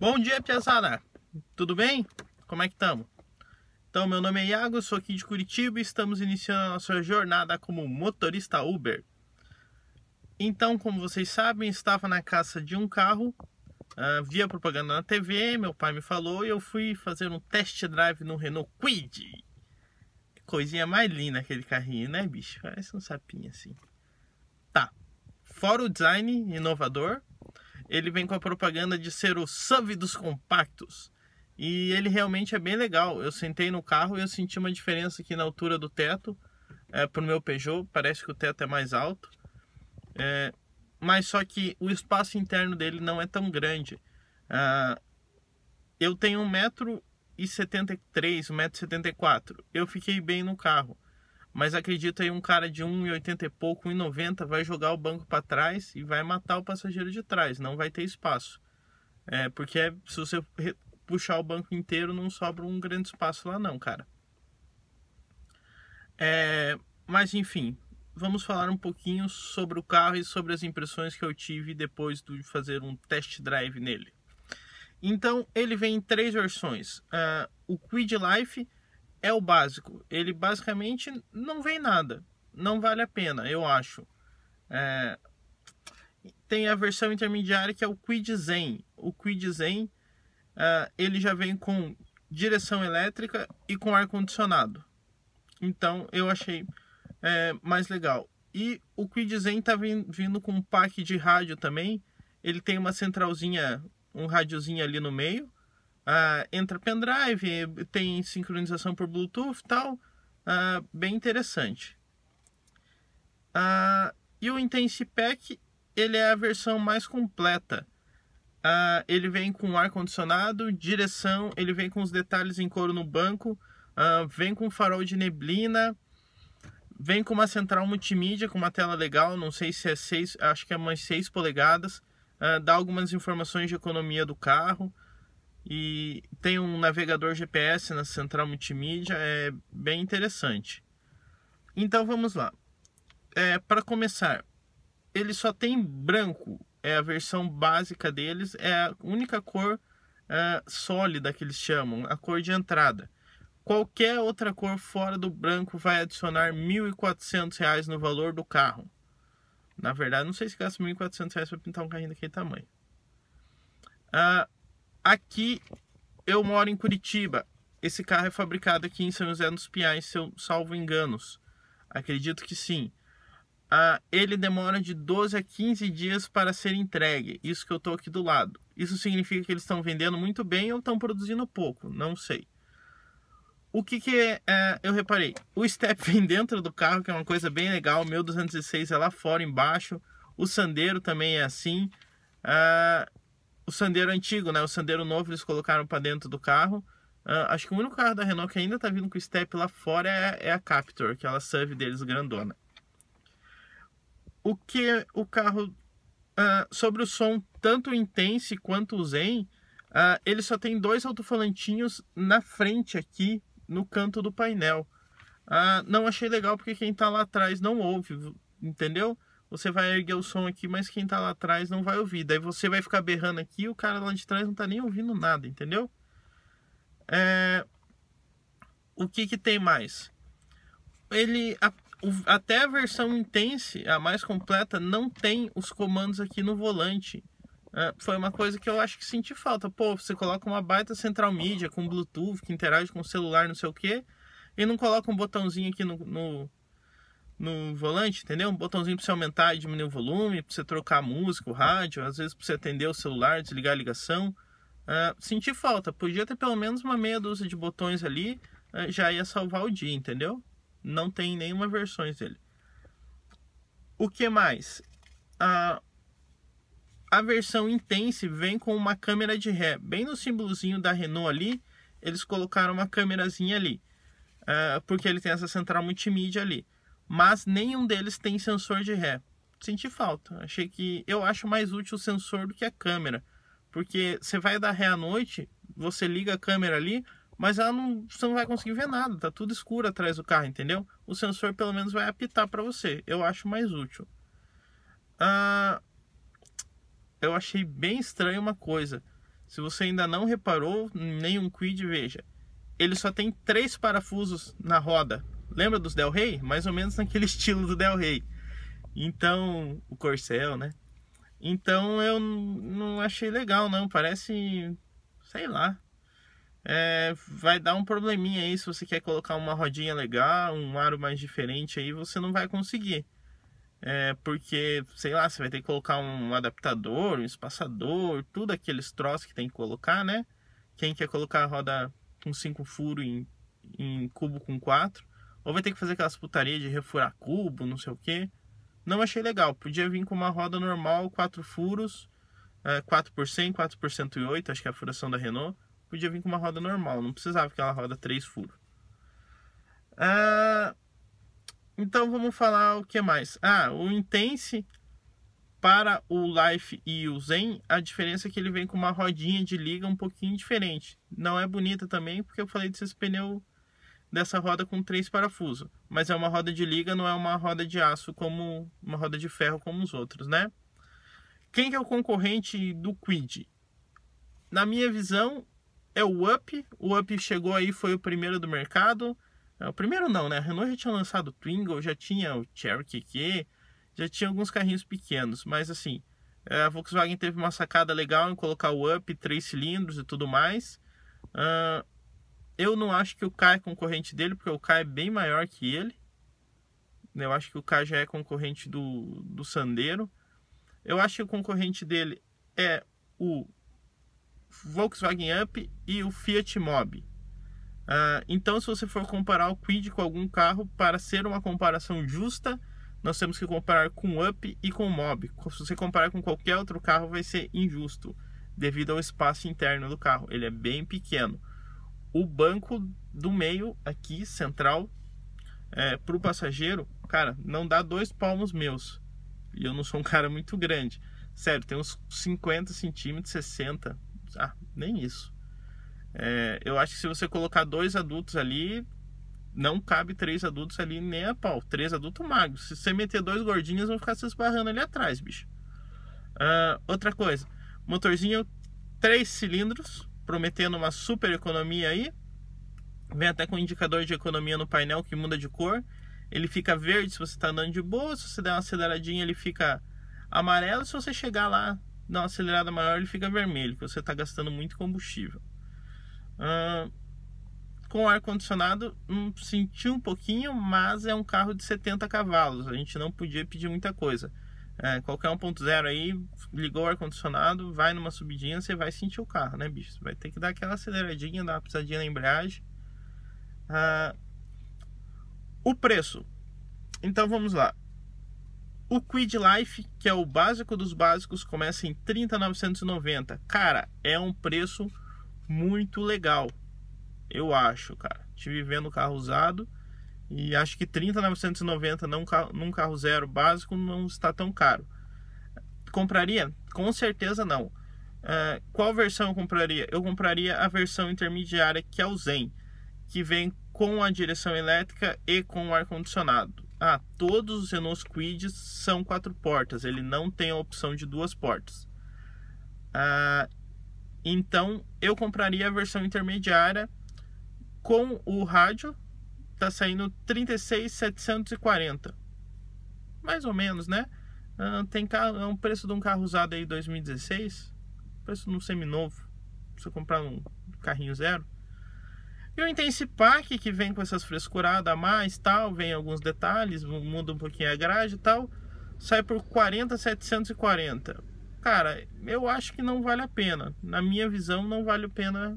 Bom dia, piazada! Tudo bem? Como é que estamos? Então, meu nome é Iago, sou aqui de Curitiba e estamos iniciando a nossa jornada como motorista Uber. Então, como vocês sabem, estava na caça de um carro, uh, via propaganda na TV, meu pai me falou e eu fui fazer um test drive no Renault Quid. Coisinha mais linda aquele carrinho, né, bicho? Parece um sapinho assim. Tá. Fora o design inovador, ele vem com a propaganda de ser o SUV dos compactos. E ele realmente é bem legal. Eu sentei no carro e eu senti uma diferença aqui na altura do teto. É, para o meu Peugeot, parece que o teto é mais alto. É, mas só que o espaço interno dele não é tão grande. Ah, eu tenho 1,73m, 1,74m. Eu fiquei bem no carro. Mas acredita aí um cara de 1,80 e pouco, 1,90 vai jogar o banco para trás e vai matar o passageiro de trás, não vai ter espaço. É, porque é, se você puxar o banco inteiro, não sobra um grande espaço lá não, cara. É, mas enfim, vamos falar um pouquinho sobre o carro e sobre as impressões que eu tive depois de fazer um test drive nele. Então, ele vem em três versões. Uh, o Quid Life, é o básico. Ele basicamente não vem nada. Não vale a pena, eu acho. É... Tem a versão intermediária que é o Quid Zen. O Quid Zen é, ele já vem com direção elétrica e com ar condicionado. Então eu achei é, mais legal. E o Quid Zen tá vindo com um pack de rádio também. Ele tem uma centralzinha, um rádiozinho ali no meio ah, entra pendrive, tem sincronização por Bluetooth e tal. Ah, bem interessante. Ah, e o Intense Pack ele é a versão mais completa. ele vem com ar-condicionado, direção, ele vem com os detalhes em couro no banco, vem com farol de neblina, vem com uma central multimídia, com uma tela legal, não sei se é 6, acho que é mais 6 polegadas, dá algumas informações de economia do carro, e tem um navegador GPS na central multimídia, é bem interessante. Então vamos lá. É, Para começar, ele só tem branco, é a versão básica deles, é a única cor é, sólida que eles chamam, a cor de entrada. Qualquer outra cor fora do branco vai adicionar R$ 1.400 no valor do carro. Na verdade, não sei se gasta R$ 1.400 para pintar um carrinho daquele tamanho. Ah, Aqui eu moro em Curitiba. Esse carro é fabricado aqui em São José dos Piais, se eu salvo enganos. Acredito que sim. Ah, ele demora de 12 a 15 dias para ser entregue. Isso que eu estou aqui do lado. Isso significa que eles estão vendendo muito bem ou estão produzindo pouco, não sei. O que, que é, é eu reparei? O step vem dentro do carro, que é uma coisa bem legal. O meu 206 é lá fora, embaixo. O Sandero também é assim. Ah, o Sandero antigo, né? O Sandero novo eles colocaram para dentro do carro. Uh, acho que o único carro da Renault que ainda tá vindo com step lá fora é, é a Captur, é aquela serve deles grandona. O que o carro uh, sobre o som tanto o Intense quanto o Zen, uh, ele só tem dois altofalantinhos na frente aqui no canto do painel. não achei legal porque quem tá lá atrás não ouve, entendeu? você vai erguer o som aqui, mas quem tá lá atrás não vai ouvir. Daí você vai ficar berrando aqui e o cara lá de trás não tá nem ouvindo nada, entendeu? É... O que que tem mais? Ele... A, o, até a versão Intense, a mais completa, não tem os comandos aqui no volante. É, foi uma coisa que eu acho que senti falta. Pô, você coloca uma baita central mídia com Bluetooth, que interage com o celular, não sei o quê, e não coloca um botãozinho aqui no, no no volante, entendeu? Um botãozinho para você aumentar e diminuir o volume, para você trocar a música, o rádio, às vezes para você atender o celular, desligar a ligação. Uh, ah, senti falta, podia ter pelo menos uma meia dúzia de botões ali, uh, já ia salvar o dia, entendeu? Não tem nenhuma versões dele. O que mais? Uh, a versão Intense vem com uma câmera de ré, bem no símbolozinho da Renault ali, eles colocaram uma câmerazinha ali, uh, porque ele tem essa central multimídia ali mas nenhum deles tem sensor de ré. Senti falta. Achei que eu acho mais útil o sensor do que a câmera, porque você vai dar ré à noite, você liga a câmera ali, mas ela não, você não vai conseguir ver nada, tá tudo escuro atrás do carro, entendeu? O sensor pelo menos vai apitar para você. Eu acho mais útil. Ah, eu achei bem estranha uma coisa. Se você ainda não reparou, nenhum quid, veja. Ele só tem três parafusos na roda Lembra dos Del Rey? Mais ou menos naquele estilo do Del Rey. Então, o Corcel, né? Então eu não achei legal, não. Parece. sei lá. É, vai dar um probleminha aí se você quer colocar uma rodinha legal, um aro mais diferente aí, você não vai conseguir. É, porque, sei lá, você vai ter que colocar um adaptador, um espaçador, tudo aqueles troços que tem que colocar, né? Quem quer colocar a roda com cinco furos em, em cubo com quatro ou vai ter que fazer aquelas putaria de refurar cubo, não sei o que. Não achei legal. Podia vir com uma roda normal, quatro furos, é, 4 por 100, 4 por 108, acho que é a furação da Renault. Podia vir com uma roda normal, não precisava que ela roda três furos. Ah, então vamos falar o que mais. Ah, o Intense para o Life e o Zen, a diferença é que ele vem com uma rodinha de liga um pouquinho diferente. Não é bonita também, porque eu falei desses pneus dessa roda com três parafusos. Mas é uma roda de liga, não é uma roda de aço como uma roda de ferro como os outros, né? Quem é o concorrente do Quid? Na minha visão, é o Up. O Up chegou aí, foi o primeiro do mercado. É, o primeiro não, né? A Renault já tinha lançado o Twingo, já tinha o Cherokee Q, já tinha alguns carrinhos pequenos, mas assim, é, a Volkswagen teve uma sacada legal em colocar o Up, três cilindros e tudo mais. Uh, eu não acho que o K é concorrente dele, porque o K é bem maior que ele. Eu acho que o K já é concorrente do, do Sandeiro. Eu acho que o concorrente dele é o Volkswagen Up e o Fiat Mobi. Uh, então, se você for comparar o Quid com algum carro, para ser uma comparação justa, nós temos que comparar com o Up e com o Mob. Se você comparar com qualquer outro carro, vai ser injusto, devido ao espaço interno do carro. Ele é bem pequeno o banco do meio aqui, central, é, para o passageiro, cara, não dá dois palmos meus. E eu não sou um cara muito grande. Sério, tem uns 50 centímetros, 60. Ah, nem isso. É, eu acho que se você colocar dois adultos ali, não cabe três adultos ali nem a pau. Três adultos magros. Se você meter dois gordinhos, vão ficar se esbarrando ali atrás, bicho. Uh, outra coisa, motorzinho três cilindros, prometendo uma super economia aí. Vem até com um indicador de economia no painel que muda de cor. Ele fica verde se você está andando de boa, se você der uma aceleradinha ele fica amarelo, se você chegar lá, dar uma acelerada maior, ele fica vermelho, que você está gastando muito combustível. Uh, com ar-condicionado, um, senti um pouquinho, mas é um carro de 70 cavalos, a gente não podia pedir muita coisa. É, qualquer 1.0 aí, ligou o ar-condicionado, vai numa subidinha, você vai sentir o carro, né, bicho? Você vai ter que dar aquela aceleradinha, dar uma pisadinha na embreagem. Ah, o preço. Então vamos lá. O Quid Life, que é o básico dos básicos, começa em 30.990. Cara, é um preço muito legal. Eu acho, cara. estive vendo o carro usado e acho que 30.990 num, num carro zero básico não está tão caro. Compraria? Com certeza não. Uh, qual versão eu compraria? Eu compraria a versão intermediária que é o Zen, que vem com a direção elétrica e com o ar-condicionado. Ah, todos os Renault Quid são quatro portas, ele não tem a opção de duas portas. Ah, então eu compraria a versão intermediária com o rádio tá saindo 36,740. Mais ou menos, né? Uh, tem carro, é um preço de um carro usado aí 2016, preço no um seminovo, se comprar um carrinho zero. E o Intensipack que vem com essas frescuradas a mais, tal, vem alguns detalhes, muda um pouquinho a grade e tal, sai por 40,740. Cara, eu acho que não vale a pena. Na minha visão, não vale a pena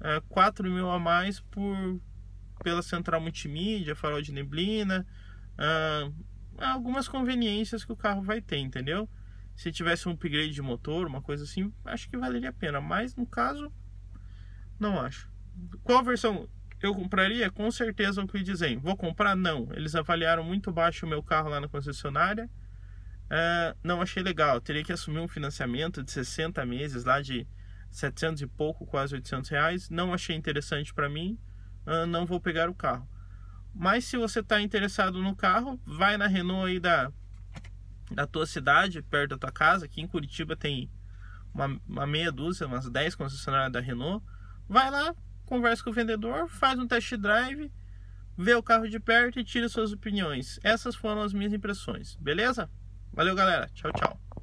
é, 4 mil a mais por pela central multimídia, farol de neblina, ah, algumas conveniências que o carro vai ter, entendeu? Se tivesse um upgrade de motor, uma coisa assim, acho que valeria a pena, mas no caso, não acho. Qual versão eu compraria? Com certeza é o que dizem. Vou comprar? Não. Eles avaliaram muito baixo o meu carro lá na concessionária. Uh, não achei legal. Eu teria que assumir um financiamento de 60 meses lá de 700 e pouco, quase 800 reais. Não achei interessante para mim. Ah, não vou pegar o carro. Mas se você está interessado no carro, vai na Renault aí da, da tua cidade, perto da tua casa. Aqui em Curitiba tem uma, uma meia dúzia, umas 10 concessionárias da Renault. Vai lá, conversa com o vendedor, faz um test drive, vê o carro de perto e tira suas opiniões. Essas foram as minhas impressões, beleza? Valeu, galera. Tchau, tchau.